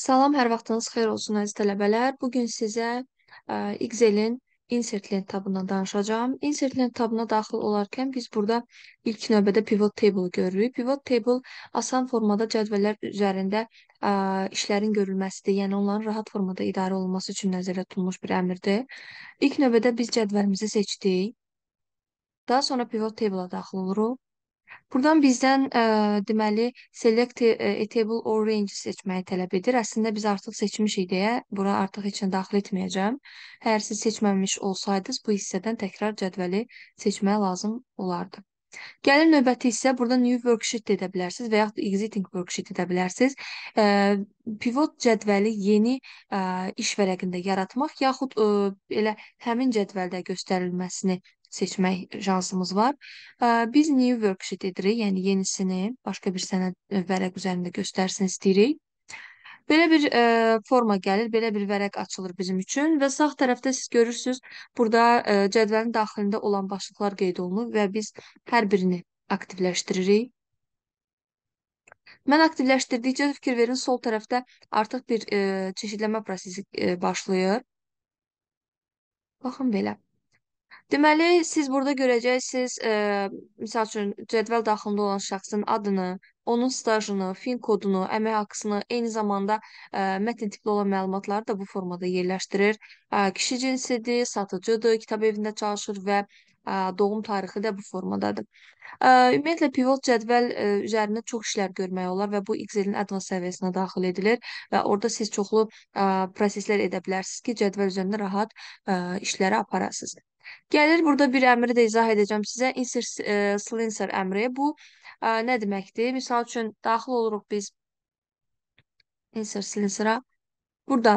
Salam, hər vaxtınız xeyir olsun əziz tələbələr. Bu gün sizə Excel-in insert lent tabından danışacağım. Insert lent tabına daxil olarkən biz burada ilk növbədə pivot table görürük. Pivot table asan formada cədvəllər üzərində ə, işlərin görülməsidir. Yəni onların rahat formada idarə olunması üçün nəzərdə tutulmuş bir əmrdir. İlk növbədə biz cədvəlimizi seçdik. Daha sonra pivot table-a daxil oluruq. Burdan bizdən ə, e, deməli select etable or range seçməyi tələb edir. Əslində biz artıq seçmişik deyə bura artıq heç nə daxil etməyəcəm. Əgər siz seçməmiş olsaydınız bu hissədən təkrar cədvəli seçmək lazım olardı. Gəlin növbəti hissə burada new worksheet edə bilərsiniz və yaxud exiting worksheet edə bilərsiniz. Ə, e, pivot cədvəli yeni ə, e, iş vərəqində yaratmaq yaxud ə, elə həmin cədvəldə göstərilməsini seçmək şansımız var. Biz new worksheet edirik, yəni yenisini başqa bir sənəd vərəq üzərində göstərsin istəyirik. Belə bir e, forma gəlir, belə bir vərəq açılır bizim üçün və sağ tərəfdə siz görürsüz, burada e, cədvəlin daxilində olan başlıqlar qeyd olunub və biz hər birini aktivləşdiririk. Mən aktivləşdirdikcə fikir verin, sol tərəfdə artıq bir e, çeşidləmə prosesi e, başlayır. Baxın belə. Deməli, siz burada görəcəksiniz, e, misal üçün cədvəl daxilində olan şəxsin adını, onun stajını, fin kodunu, əmək haqqısını, eyni zamanda e, mətn tipli olan məlumatları da bu formada yerləşdirir. E, kişi cinsidir, satıcıdır, kitab evində çalışır və e, doğum tarixi də bu formadadır. E, ümumiyyətlə pivot cədvəl e, üzərində çox işlər görmək olar və bu Excel-in advanced səviyyəsinə daxil edilir və orada siz çoxlu e, proseslər edə bilərsiniz ki, cədvəl üzərində rahat e, işləri aparasınız. Gəlir burada bir əmri də izah edəcəm sizə. Insert e, slicer əmri. Bu e, nə deməkdir? Məsəl üçün daxil oluruq biz insert slicer-a. Burada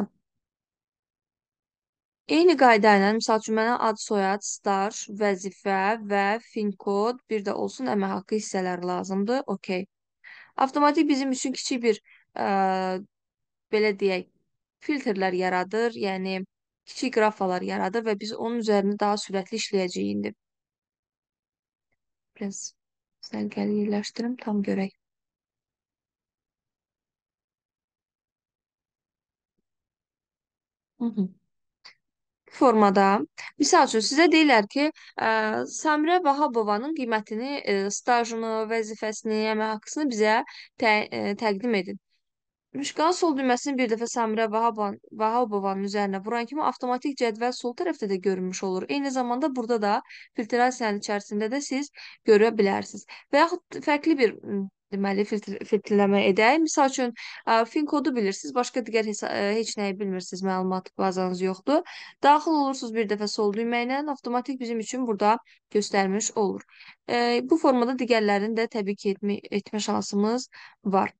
Eyni qayda ilə, misal üçün, mənə ad, soyad, star, vəzifə və fin kod, bir də olsun əmək haqqı hissələri lazımdır. Okey. Avtomatik bizim üçün kiçik bir, ə, e, belə deyək, filtrlər yaradır. Yəni, kiçik qrafalar yaradır və biz onun üzərində daha sürətli işləyəcəyik indi. Biraz sərgəli yerləşdirim, tam görək. Hı -hı. formada. Misal üçün sizə deyirlər ki, ə, Samirə Vahabovanın qiymətini, ə, stajını, vəzifəsini, əmək haqqısını bizə tə ə, təqdim edin. Müşkanın sol düyməsini bir dəfə Samirə Vahaban, Vahabovanın üzərinə vuran kimi avtomatik cədvəl sol tərəfdə də görünmüş olur. Eyni zamanda burada da filtrasiyanın içərisində də siz görə bilərsiniz. Və yaxud fərqli bir deməli filtr filtrləmə edək. Məsəl üçün fin kodu bilirsiniz, başqa digər heç, heç nəyi bilmirsiniz, məlumat bazanız yoxdur. Daxil olursunuz bir dəfə sol düymə ilə, avtomatik bizim üçün burada göstərmiş olur. E, bu formada digərlərini də təbii ki, etmə, etmə şansımız var.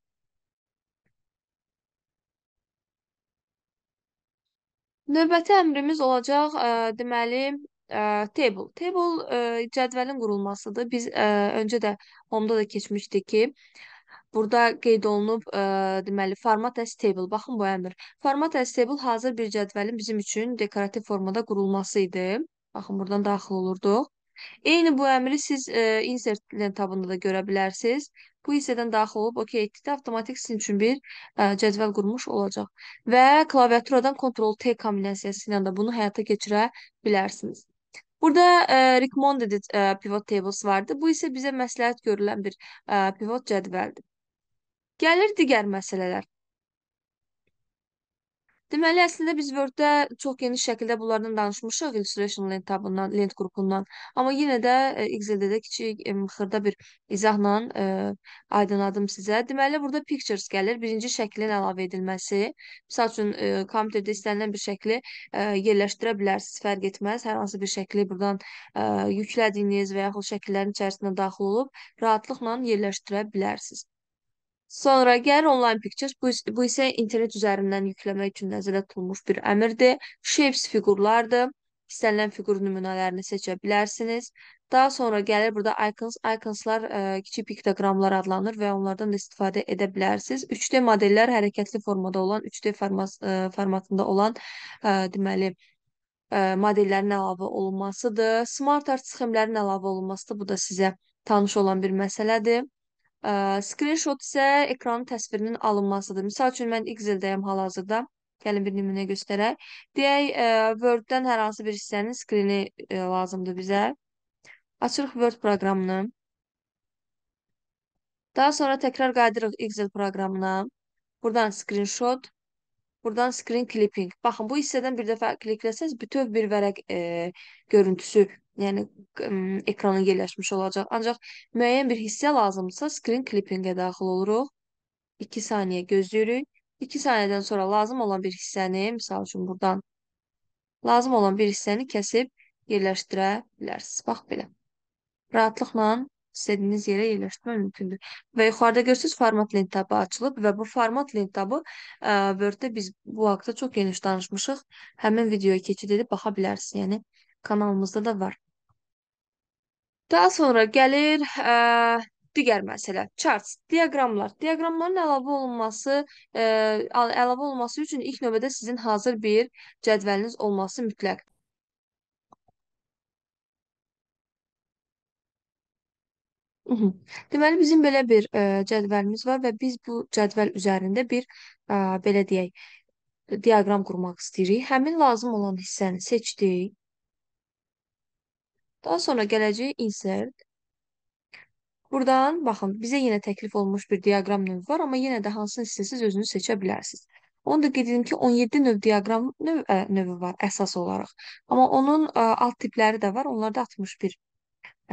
Növbəti əmrimiz olacaq, ə, e, deməli, ə, e, table. Table ə, e, cədvəlin qurulmasıdır. Biz ə, öncə də onda da keçmişdik ki, burada qeyd olunub, ə, deməli, format as table. Baxın bu əmr. Format as table hazır bir cədvəlin bizim üçün dekorativ formada qurulması idi. Baxın, buradan daxil olurduq. Eyni bu əmri siz e, insert lent tabında da görə bilərsiniz. Bu hissədən daxil olub OK etdikdə avtomatik sizin üçün bir e, cədvəl qurmuş olacaq. Və klaviaturadan Ctrl-T kombinasiyası ilə də bunu həyata keçirə bilərsiniz. Burada e, recommended e, pivot tables vardı. Bu isə bizə məsləhət görülən bir e, pivot cədvəldir. Gəlir digər məsələlər. Deməli, əslində biz Word-də çox geniş şəkildə bunlardan danışmışıq, Illustration Lent tabından, Lent qrupundan. Amma yenə də e, Excel-də kiçik e, xırda bir izahla ə, e, aydınladım sizə. Deməli, burada pictures gəlir, birinci şəklin əlavə edilməsi. Məsəl üçün ə, kompüterdə istənilən bir şəkli ə, yerləşdirə bilərsiniz, fərq etməz. Hər hansı bir şəkli buradan ə, yüklədiyiniz və yaxud şəkillərin içərisinə daxil olub rahatlıqla yerləşdirə bilərsiniz. Sonra gəlir onlayn pictures. Bu, bu isə internet üzərindən yükləmək üçün nəzərdə tutulmuş bir əmrdir. Shapes fiqurlardır. İstənilən fiqur nümunələrini seçə bilərsiniz. Daha sonra gəlir burada icons. Iconslar ə, e, kiçik piktoqramlar adlanır və onlardan da istifadə edə bilərsiniz. 3D modellər hərəkətli formada olan, 3D formas, ə, e, formatında olan ə, e, deməli ə, modellərin əlavə olunmasıdır. Smart art sxemlərin əlavə olunmasıdır. Bu da sizə tanış olan bir məsələdir. Ə, screenshot isə ekranın təsvirinin alınmasıdır. Məsəl üçün mən Excel-dəyəm hal-hazırda. Gəlin bir nümunə göstərək. Deyək, ə, Word-dən hər hansı bir hissənin skrini ə, lazımdır bizə. Açırıq Word proqramını. Daha sonra təkrar qayıdırıq Excel proqramına. Buradan screenshot, buradan screen clipping. Baxın, bu hissədən bir dəfə klikləsəz, bütöv bir vərəq e, görüntüsü yəni ekrana yerləşmiş olacaq. Ancaq müəyyən bir hissə lazımdırsa screen clipping-ə daxil oluruq. 2 saniyə gözləyirik. 2 saniyədən sonra lazım olan bir hissəni, misal üçün buradan lazım olan bir hissəni kəsib yerləşdirə bilərsiniz. Bax belə. Rahatlıqla istədiyiniz yerə yerləşdirmək mümkündür. Və yuxarıda görürsünüz format lent tabı açılıb və bu format lent tabı Word-də biz bu haqda çox geniş danışmışıq. Həmin videoya keçid edib baxa bilərsiniz. Yəni kanalımızda da var. Daha sonra gəlir ə, digər məsələ. Charts, diaqramlar. Diaqramların əlavə olunması, ə, əlavə olunması üçün ilk növbədə sizin hazır bir cədvəliniz olması mütləq. Mhm. Deməli bizim belə bir ə, cədvəlimiz var və biz bu cədvəl üzərində bir ə, belə deyək, diaqram qurmaq istəyirik. Həmin lazım olan hissəni seçdik. Daha sonra gələcəyik insert. Buradan baxın, bizə yenə təklif olmuş bir diaqram növü var, amma yenə də hansını istəyirsiniz özünüz seçə bilərsiniz. Onu da qeyd edim ki, 17 növ diaqram növ, ə, e, növü var əsas olaraq. Amma onun ə, e, alt tipləri də var. Onlar da 61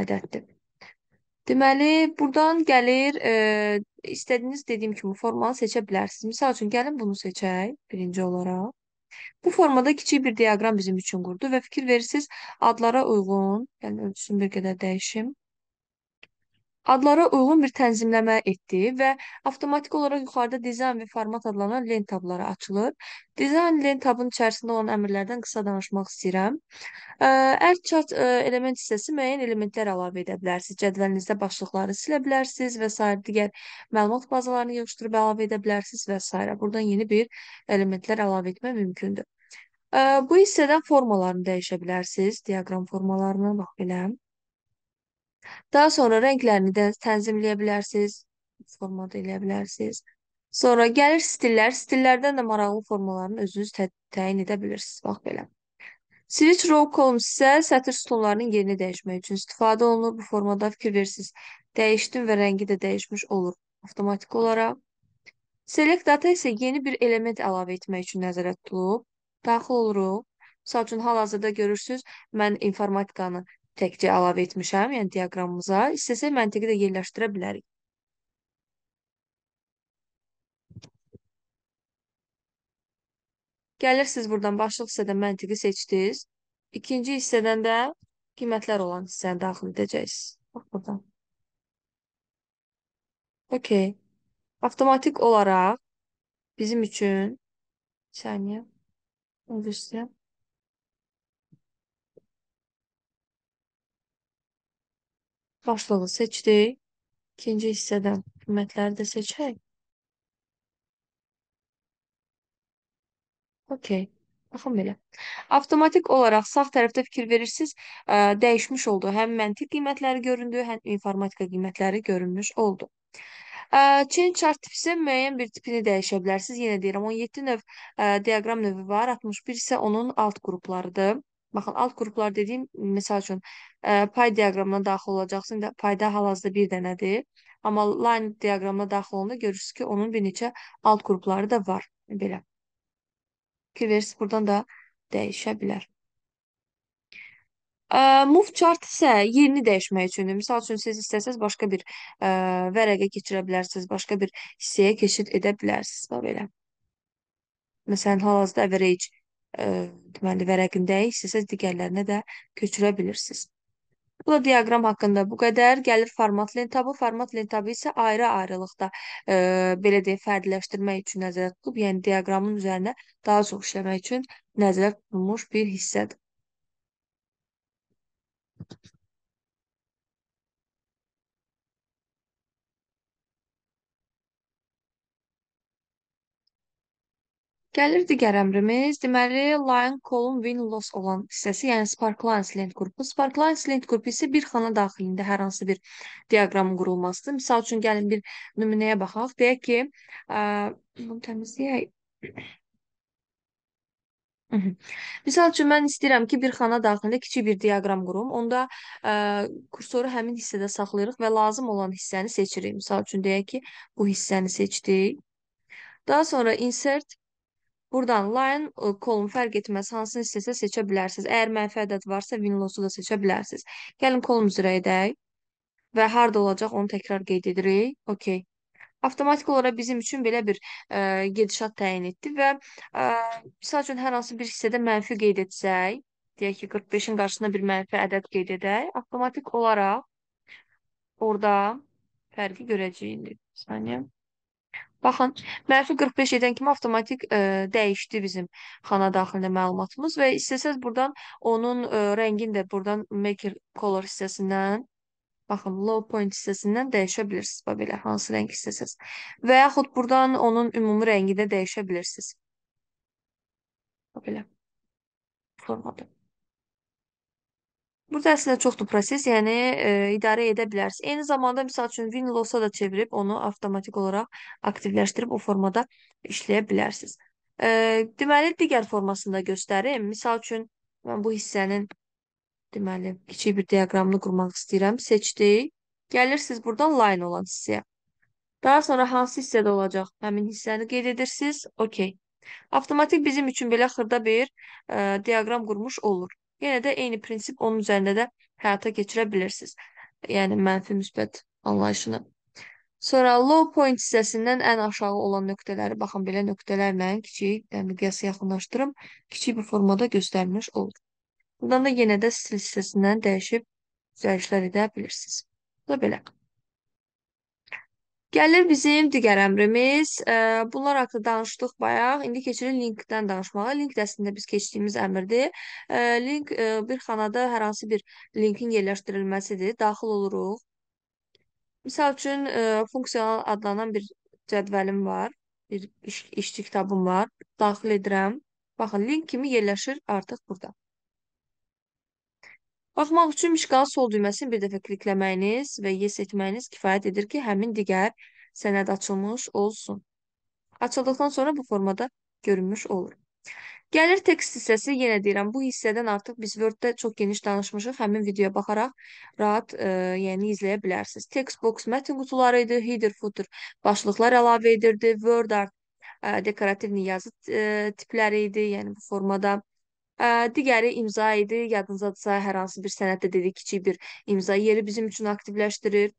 ədəddir. Deməli, buradan gəlir ə, e, istədiyiniz dediyim kimi formanı seçə bilərsiniz. Məsəl üçün gəlin bunu seçək birinci olaraq. Bu formada kiçik bir diaqram bizim üçün qurdu və fikir verirsiniz adlara uyğun, yəni ölçüsünü bir qədər dəyişim. Adlara uyğun bir tənzimləmə etdi və avtomatik olaraq yuxarıda dizayn və format adlanan lent tabları açılır. Dizayn lent tabının içərisində olan əmrlərdən qısa danışmaq istəyirəm. Ərt çat element hissəsi müəyyən elementlər əlavə edə bilərsiniz. Cədvəlinizdə başlıqları silə bilərsiniz və s. digər məlumat bazalarını yığışdırıb əlavə edə bilərsiniz və s. Buradan yeni bir elementlər əlavə etmək mümkündür. Bu hissədən formalarını dəyişə bilərsiniz. Diaqram formalarına bax belə. Daha sonra rənglərini də tənzimləyə bilərsiniz, formada eləyə bilərsiniz. Sonra gəlir stillər. Stillərdən də maraqlı formalarını özünüz tə təyin edə bilirsiniz. Bax belə. Switch row columns isə sətir sütunlarının yerini dəyişmək üçün istifadə olunur. Bu formada fikir verirsiniz. Dəyişdim və rəngi də dəyişmiş olur avtomatik olaraq. Select data isə yeni bir element əlavə etmək üçün nəzərə tutulub. Daxil oluruq. Misal üçün, hal-hazırda görürsünüz, mən informatikanı təkcə əlavə etmişəm, yəni diaqramımıza. İstəsək məntiqi də yerləşdirə bilərik. Gəlirsiniz buradan başlıq hissədə məntiqi seçdiniz. İkinci hissədən də qiymətlər olan hissəni daxil edəcəksiniz. Bax buradan. Okey. Avtomatik olaraq bizim üçün saniyə, onu göstərəm. Başlığı seçdik. İkinci hissədən qiymətləri də seçək. Okey. Baxın belə. Avtomatik olaraq sağ tərəfdə fikir verirsiniz, ə, dəyişmiş oldu. Həm məntiq qiymətləri göründü, həm informatika qiymətləri görünmüş oldu. Ə, chain chart tipi isə müəyyən bir tipini dəyişə bilərsiniz. Yenə deyirəm, 17 növ ə, diaqram növü var, 61 isə onun alt qruplarıdır. Baxın, alt qruplar dediyim, məsəl üçün, pay diaqramına daxil olacaqsın. İndi payda hal-hazırda bir dənədir. Amma line diaqramına daxil olanda görürsüz ki, onun bir neçə alt qrupları da var. Belə. Kivers buradan da dəyişə bilər. Ə, move chart isə yerini dəyişmək üçündür. Məsəl üçün siz istəsəz başqa bir ə, vərəqə keçirə bilərsiniz, başqa bir hissəyə keçid edə bilərsiniz. Bax belə. Məsələn, hal-hazırda average ə, deməli vərəqindəyik, istəsəz digərlərinə də köçürə bilirsiniz. Bu da diaqram haqqında bu qədər. Gəlir format lentabı. Format lentabı isə ayrı-ayrılıqda e, belə deyək, fərdiləşdirmək üçün nəzərdə tutulub, yəni diaqramın üzərinə daha çox işləmək üçün nəzərdə tutulmuş bir hissədir. Gəlir digər əmrimiz. Deməli, line column win loss olan hissəsi, yəni sparklines lent qrupu. Sparklines lent qrupu isə bir xana daxilində hər hansı bir diaqramın qurulmasıdır. Məsəl üçün gəlin bir nümunəyə baxaq. Deyək ki, ə, bunu təmizləyək. Misal mhmm. üçün, mən istəyirəm ki, bir xana daxilində kiçik bir diaqram qurum. Onda ə, kursoru həmin hissədə saxlayırıq və lazım olan hissəni seçirik. Misal üçün, deyək ki, bu hissəni seçdik. Daha sonra insert Buradan line, column e, fərq etməz. Hansını istəsə seçə bilərsiniz. Əgər mənfi ədəd varsa win-loss-u da seçə bilərsiniz. Gəlin column üzrə edək və harda olacaq onu təkrar qeyd edirik. OK. Avtomatik olaraq bizim üçün belə bir ə, e, gedişat təyin etdi və ə, e, misal üçün hər hansı bir hissədə mənfi qeyd etsək, deyək ki, 45-in qarşısına bir mənfi ədəd qeyd edək, avtomatik olaraq orada fərqi görəcəyik indi. Saniyə. Baxın, mənfi 45 edən kimi avtomatik ə, e, dəyişdi bizim xana daxilində məlumatımız və istəsəz buradan onun ə, e, rəngini də buradan maker color hissəsindən Baxın, low point hissəsindən dəyişə bilirsiniz. Bax belə hansı rəng istəsəz. Və yaxud buradan onun ümumi rəngi də dəyişə bilirsiniz. Bax belə. Formada. Burada əslində çoxdur proses, yəni e, idarə edə bilərsiniz. Eyni zamanda misal üçün Win-Loss-a da çevirib onu avtomatik olaraq aktivləşdirib o formada işləyə bilərsiniz. E, deməli, digər formasında göstərim. Misal üçün mən bu hissənin deməli kiçik bir diaqramını qurmaq istəyirəm. Seçdik. Gəlirsiniz buradan line olan hissəyə. Daha sonra hansı hissədə olacaq? Həmin hissəni qeyd edirsiniz. OK. Avtomatik bizim üçün belə xırda bir e, diaqram qurmuş olur yenə də eyni prinsip onun üzərində də həyata keçirə bilirsiniz. Yəni mənfi müsbət anlayışını. Sonra low point hissəsindən ən aşağı olan nöqtələri baxın belə nöqtələrlə kiçik yəni qiyası yaxınlaşdırım, kiçik bir formada göstərilmiş olur. Bundan da yenə də stil hissəsindən dəyişib düzəlişlər edə bilirsiniz. Bu da belə. Gəlir bizim digər əmrimiz. Ə, e, Bunlar haqqında danışdıq bayaq. İndi keçirik linkdən danışmağa. Link də əslində biz keçdiyimiz əmrdir. Ə, e, Link ə, e, bir xanada hər hansı bir linkin yerləşdirilməsidir. Daxil oluruq. Məsəl üçün funksional adlanan bir cədvəlim var. Bir iş, işçi kitabım var. Daxil edirəm. Baxın, link kimi yerləşir artıq burada. Baxmaq üçün mişkanın sol düyməsini bir dəfə klikləməyiniz və yes etməyiniz kifayət edir ki, həmin digər sənəd açılmış olsun. Açıldıqdan sonra bu formada görünmüş olur. Gəlir tekst hissəsi, yenə deyirəm, bu hissədən artıq biz Word-də çox geniş danışmışıq. Həmin videoya baxaraq rahat, e, yəni izləyə bilərsiniz. Text box mətn qutuları idi, header, footer başlıqlar əlavə edirdi, Word art e, dekorativ yazı e, tipləri idi, yəni bu formada Ə, digəri imza idi. Yadınızdadırsa, hər hansı bir sənəddə dedik kiçik bir imza yeri bizim üçün aktivləşdirir.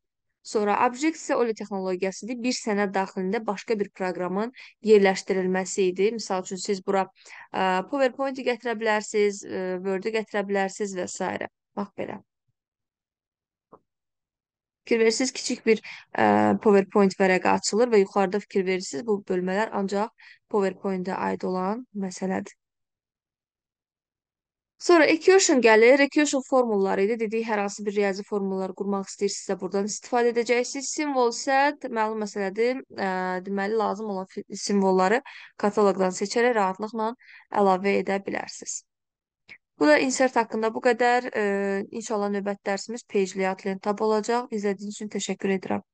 Sonra obyekt isə OLE texnologiyasıdır. Bir sənəd daxilində başqa bir proqramın yerləşdirilməsi idi. Məsəl üçün siz bura ə, PowerPoint-i gətirə bilərsiniz, Word-ü gətirə bilərsiniz və s. Bax belə. Fikir verirsiniz, kiçik bir ə, PowerPoint vərəqi açılır və yuxarıda fikir verirsiniz, bu bölmələr ancaq PowerPoint-ə aid olan məsələdir. Sonra equation gəlir. Equation formulları idi. Dedik, hər hansı bir riyazi formullar qurmaq istəyirsinizsə, buradan istifadə edəcəksiniz. Simvol isə məlum məsələdir. Ə, deməli, lazım olan simvolları kataloqdan seçərək rahatlıqla əlavə edə bilərsiniz. Bu da insert haqqında bu qədər. Ə, inşallah növbət dərsimiz Page Layout Lentable olacaq. İzlədiyiniz üçün təşəkkür edirəm.